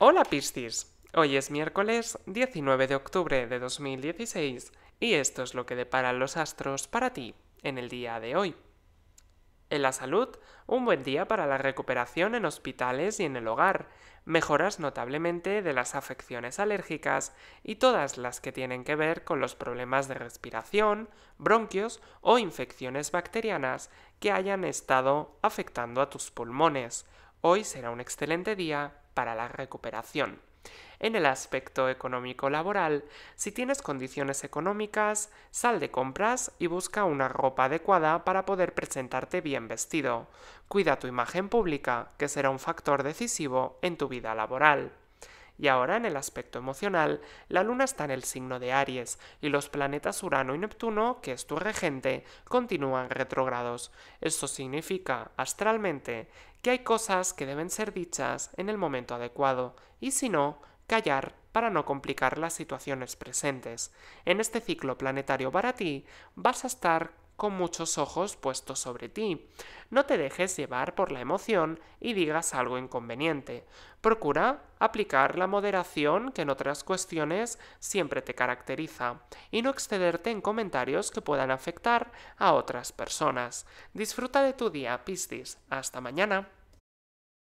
Hola Piscis, hoy es miércoles 19 de octubre de 2016 y esto es lo que deparan los astros para ti en el día de hoy. En la salud, un buen día para la recuperación en hospitales y en el hogar, mejoras notablemente de las afecciones alérgicas y todas las que tienen que ver con los problemas de respiración, bronquios o infecciones bacterianas que hayan estado afectando a tus pulmones. Hoy será un excelente día para la recuperación. En el aspecto económico-laboral, si tienes condiciones económicas, sal de compras y busca una ropa adecuada para poder presentarte bien vestido. Cuida tu imagen pública, que será un factor decisivo en tu vida laboral. Y ahora en el aspecto emocional, la luna está en el signo de Aries y los planetas Urano y Neptuno, que es tu regente, continúan retrógrados. Esto significa, astralmente, que hay cosas que deben ser dichas en el momento adecuado y si no, callar para no complicar las situaciones presentes. En este ciclo planetario para ti vas a estar con muchos ojos puestos sobre ti. No te dejes llevar por la emoción y digas algo inconveniente. Procura aplicar la moderación que en otras cuestiones siempre te caracteriza y no excederte en comentarios que puedan afectar a otras personas. Disfruta de tu día, Piscis. Hasta mañana.